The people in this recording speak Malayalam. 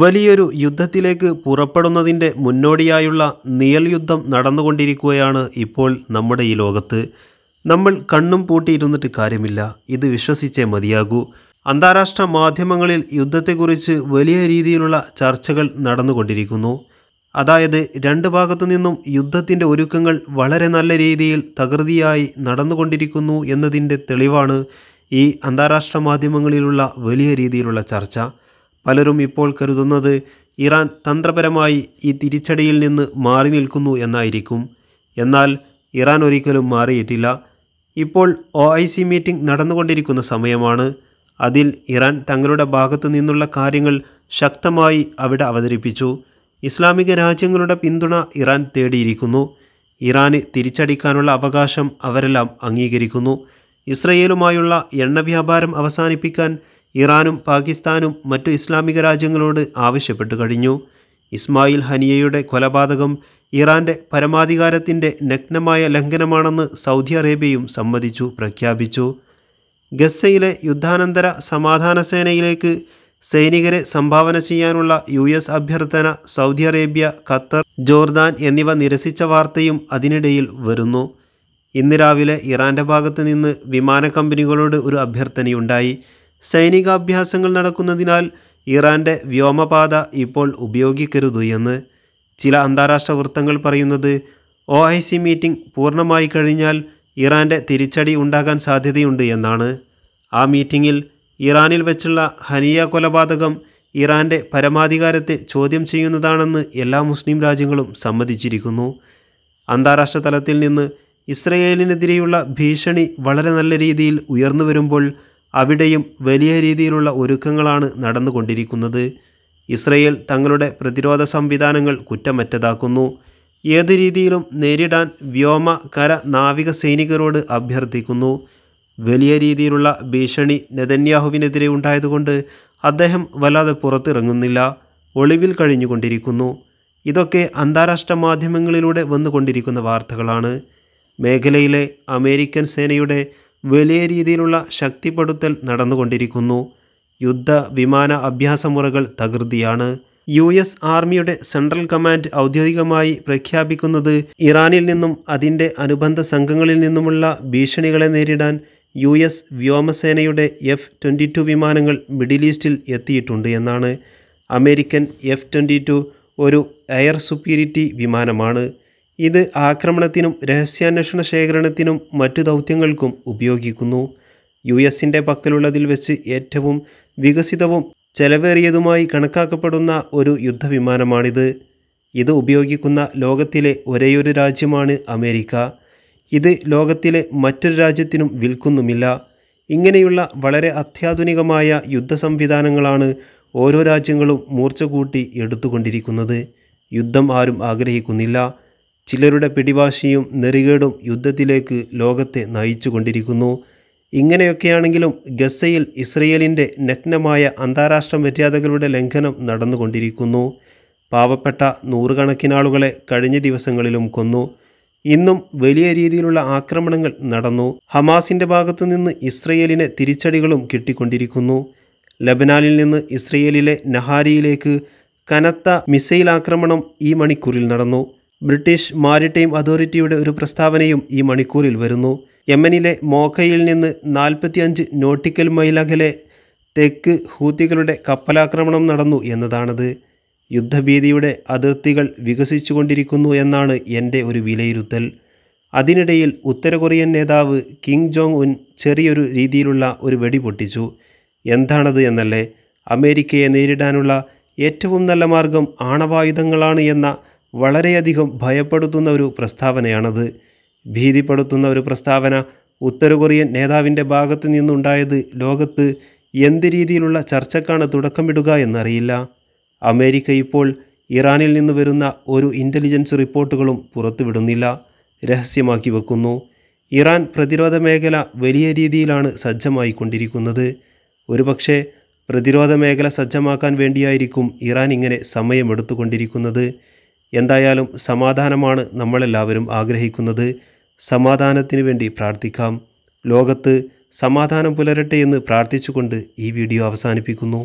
വലിയൊരു യുദ്ധത്തിലേക്ക് പുറപ്പെടുന്നതിൻ്റെ മുന്നോടിയായുള്ള നിയൽ യുദ്ധം നടന്നുകൊണ്ടിരിക്കുകയാണ് ഇപ്പോൾ നമ്മുടെ ഈ ലോകത്ത് നമ്മൾ കണ്ണും പൂട്ടിയിരുന്നിട്ട് കാര്യമില്ല ഇത് വിശ്വസിച്ചേ മതിയാകൂ അന്താരാഷ്ട്ര മാധ്യമങ്ങളിൽ യുദ്ധത്തെക്കുറിച്ച് വലിയ രീതിയിലുള്ള ചർച്ചകൾ നടന്നുകൊണ്ടിരിക്കുന്നു അതായത് രണ്ട് ഭാഗത്തു നിന്നും യുദ്ധത്തിൻ്റെ ഒരുക്കങ്ങൾ വളരെ നല്ല രീതിയിൽ തകൃതിയായി നടന്നുകൊണ്ടിരിക്കുന്നു എന്നതിൻ്റെ തെളിവാണ് ഈ അന്താരാഷ്ട്ര മാധ്യമങ്ങളിലുള്ള വലിയ രീതിയിലുള്ള ചർച്ച പലരും ഇപ്പോൾ കരുതുന്നത് ഇറാൻ തന്ത്രപരമായി ഈ തിരിച്ചടിയിൽ നിന്ന് മാറി നിൽക്കുന്നു എന്നായിരിക്കും എന്നാൽ ഇറാൻ ഒരിക്കലും മാറിയിട്ടില്ല ഇപ്പോൾ ഒ ഐ സി മീറ്റിംഗ് നടന്നുകൊണ്ടിരിക്കുന്ന സമയമാണ് അതിൽ ഇറാൻ തങ്ങളുടെ ഭാഗത്തു നിന്നുള്ള കാര്യങ്ങൾ ശക്തമായി അവിടെ അവതരിപ്പിച്ചു ഇസ്ലാമിക രാജ്യങ്ങളുടെ പിന്തുണ ഇറാൻ തേടിയിരിക്കുന്നു ഇറാന് തിരിച്ചടിക്കാനുള്ള അവകാശം അവരെല്ലാം അംഗീകരിക്കുന്നു ഇസ്രയേലുമായുള്ള എണ്ണ വ്യാപാരം അവസാനിപ്പിക്കാൻ ഇറാനും പാകിസ്ഥാനും മറ്റു ഇസ്ലാമിക രാജ്യങ്ങളോട് ആവശ്യപ്പെട്ടു കഴിഞ്ഞു ഇസ്മായിൽ ഹനിയയുടെ കൊലപാതകം ഇറാൻ്റെ പരമാധികാരത്തിൻ്റെ നഗ്നമായ ലംഘനമാണെന്ന് സൗദി അറേബ്യയും സമ്മതിച്ചു പ്രഖ്യാപിച്ചു ഗസയിലെ യുദ്ധാനന്തര സമാധാന സേനയിലേക്ക് സൈനികരെ സംഭാവന ചെയ്യാനുള്ള യു എസ് അഭ്യർത്ഥന സൗദി അറേബ്യ ഖത്തർ ജോർദാൻ എന്നിവ നിരസിച്ച വാർത്തയും അതിനിടയിൽ വരുന്നു ഇന്ന് രാവിലെ ഇറാൻ്റെ ഭാഗത്ത് നിന്ന് വിമാന കമ്പനികളോട് ഒരു അഭ്യർത്ഥനയുണ്ടായി സൈനികാഭ്യാസങ്ങൾ നടക്കുന്നതിനാൽ ഇറാൻ്റെ വ്യോമപാത ഇപ്പോൾ ഉപയോഗിക്കരുത് എന്ന് ചില അന്താരാഷ്ട്ര വൃത്തങ്ങൾ പറയുന്നത് ഒ ഐ സി മീറ്റിംഗ് പൂർണ്ണമായി കഴിഞ്ഞാൽ ഇറാൻ്റെ തിരിച്ചടി ഉണ്ടാകാൻ സാധ്യതയുണ്ട് എന്നാണ് ആ മീറ്റിങ്ങിൽ ഇറാനിൽ വെച്ചുള്ള ഹനിയ കൊലപാതകം ഇറാൻ്റെ പരമാധികാരത്തെ ചോദ്യം ചെയ്യുന്നതാണെന്ന് എല്ലാ മുസ്ലിം രാജ്യങ്ങളും സമ്മതിച്ചിരിക്കുന്നു അന്താരാഷ്ട്ര തലത്തിൽ നിന്ന് ഇസ്രയേലിനെതിരെയുള്ള ഭീഷണി വളരെ നല്ല രീതിയിൽ ഉയർന്നു വരുമ്പോൾ അവിടെയും വലിയ രീതിയിലുള്ള ഒരുക്കങ്ങളാണ് നടന്നുകൊണ്ടിരിക്കുന്നത് ഇസ്രയേൽ തങ്ങളുടെ പ്രതിരോധ സംവിധാനങ്ങൾ കുറ്റമറ്റതാക്കുന്നു ഏത് രീതിയിലും നേരിടാൻ വ്യോമ കര നാവിക സൈനികരോട് അഭ്യർത്ഥിക്കുന്നു വലിയ രീതിയിലുള്ള ഭീഷണി നെതന്യാഹുവിനെതിരെ ഉണ്ടായതുകൊണ്ട് അദ്ദേഹം വല്ലാതെ പുറത്തിറങ്ങുന്നില്ല ഒളിവിൽ കഴിഞ്ഞുകൊണ്ടിരിക്കുന്നു ഇതൊക്കെ അന്താരാഷ്ട്ര മാധ്യമങ്ങളിലൂടെ വന്നുകൊണ്ടിരിക്കുന്ന വാർത്തകളാണ് മേഖലയിലെ അമേരിക്കൻ സേനയുടെ വലിയ രീതിയിലുള്ള ശക്തിപ്പെടുത്തൽ നടന്നുകൊണ്ടിരിക്കുന്നു യുദ്ധ വിമാന അഭ്യാസ മുറകൾ തകൃതിയാണ് യു എസ് ആർമിയുടെ സെൻട്രൽ കമാൻഡ് ഔദ്യോഗികമായി പ്രഖ്യാപിക്കുന്നത് ഇറാനിൽ നിന്നും അതിൻ്റെ അനുബന്ധ സംഘങ്ങളിൽ നിന്നുമുള്ള ഭീഷണികളെ നേരിടാൻ യു എസ് വ്യോമസേനയുടെ എഫ് ട്വൻറ്റി ടു വിമാനങ്ങൾ മിഡിൽ ഈസ്റ്റിൽ എത്തിയിട്ടുണ്ട് എന്നാണ് അമേരിക്കൻ എഫ് ട്വൻറ്റി ടു ഒരു എയർ സുപ്പീരിറ്റി വിമാനമാണ് ഇത് ആക്രമണത്തിനും രഹസ്യാന്വേഷണ ശേഖരണത്തിനും മറ്റു ദൗത്യങ്ങൾക്കും ഉപയോഗിക്കുന്നു യു എസിൻ്റെ പക്കലുള്ളതിൽ വെച്ച് ഏറ്റവും വികസിതവും ചെലവേറിയതുമായി കണക്കാക്കപ്പെടുന്ന ഒരു യുദ്ധവിമാനമാണിത് ഇത് ഉപയോഗിക്കുന്ന ലോകത്തിലെ ഒരേയൊരു രാജ്യമാണ് അമേരിക്ക ഇത് ലോകത്തിലെ മറ്റൊരു രാജ്യത്തിനും വിൽക്കുന്നുമില്ല ഇങ്ങനെയുള്ള വളരെ അത്യാധുനികമായ യുദ്ധ സംവിധാനങ്ങളാണ് ഓരോ രാജ്യങ്ങളും മൂർച്ച കൂട്ടി എടുത്തുകൊണ്ടിരിക്കുന്നത് യുദ്ധം ആരും ആഗ്രഹിക്കുന്നില്ല ചിലരുടെ പിടിവാശിയും നെറികേടും യുദ്ധത്തിലേക്ക് ലോകത്തെ നയിച്ചുകൊണ്ടിരിക്കുന്നു ഇങ്ങനെയൊക്കെയാണെങ്കിലും ഗസയിൽ ഇസ്രയേലിൻ്റെ നഗ്നമായ അന്താരാഷ്ട്ര മര്യാദകളുടെ ലംഘനം നടന്നുകൊണ്ടിരിക്കുന്നു പാവപ്പെട്ട നൂറുകണക്കിനാളുകളെ കഴിഞ്ഞ ദിവസങ്ങളിലും കൊന്നു ഇന്നും വലിയ രീതിയിലുള്ള ആക്രമണങ്ങൾ നടന്നു ഹമാസിൻ്റെ ഭാഗത്തു നിന്ന് ഇസ്രയേലിന് തിരിച്ചടികളും കിട്ടിക്കൊണ്ടിരിക്കുന്നു ലബനാനിൽ നിന്ന് ഇസ്രയേലിലെ നഹാരിയിലേക്ക് കനത്ത മിസൈൽ ആക്രമണം ഈ മണിക്കൂറിൽ നടന്നു ബ്രിട്ടീഷ് മാരിടൈം അതോറിറ്റിയുടെ ഒരു പ്രസ്താവനയും ഈ മണിക്കൂറിൽ വരുന്നു യമനിലെ മോഖയിൽ നിന്ന് നാൽപ്പത്തിയഞ്ച് നോട്ടിക്കൽ മൈലകലെ തെക്ക് ഹൂത്തികളുടെ കപ്പലാക്രമണം നടന്നു എന്നതാണത് യുദ്ധഭീതിയുടെ അതിർത്തികൾ വികസിച്ചുകൊണ്ടിരിക്കുന്നു എന്നാണ് എൻ്റെ ഒരു വിലയിരുത്തൽ അതിനിടയിൽ ഉത്തര കൊറിയൻ നേതാവ് കിങ് ജോങ് ഉൻ ചെറിയൊരു രീതിയിലുള്ള ഒരു വെടി പൊട്ടിച്ചു എന്താണത് എന്നല്ലേ അമേരിക്കയെ നേരിടാനുള്ള ഏറ്റവും നല്ല മാർഗം ആണവായുധങ്ങളാണ് എന്ന വളരെയധികം ഭയപ്പെടുത്തുന്ന ഒരു പ്രസ്താവനയാണത് ഭീതിപ്പെടുത്തുന്ന ഒരു പ്രസ്താവന ഉത്തര കൊറിയൻ നേതാവിൻ്റെ ഭാഗത്ത് നിന്നുണ്ടായത് ലോകത്ത് എന്ത് രീതിയിലുള്ള ചർച്ചക്കാണ് തുടക്കമിടുക എന്നറിയില്ല അമേരിക്ക ഇപ്പോൾ ഇറാനിൽ നിന്ന് വരുന്ന ഒരു ഇൻ്റലിജൻസ് റിപ്പോർട്ടുകളും പുറത്തുവിടുന്നില്ല രഹസ്യമാക്കി വെക്കുന്നു ഇറാൻ പ്രതിരോധ മേഖല വലിയ രീതിയിലാണ് സജ്ജമായിക്കൊണ്ടിരിക്കുന്നത് ഒരുപക്ഷെ പ്രതിരോധ മേഖല സജ്ജമാക്കാൻ വേണ്ടിയായിരിക്കും ഇറാൻ ഇങ്ങനെ സമയമെടുത്തുകൊണ്ടിരിക്കുന്നത് എന്തായാലും സമാധാനമാണ് നമ്മളെല്ലാവരും ആഗ്രഹിക്കുന്നത് സമാധാനത്തിന് വേണ്ടി പ്രാർത്ഥിക്കാം ലോകത്ത് സമാധാനം പുലരട്ടെ എന്ന് പ്രാർത്ഥിച്ചുകൊണ്ട് ഈ വീഡിയോ അവസാനിപ്പിക്കുന്നു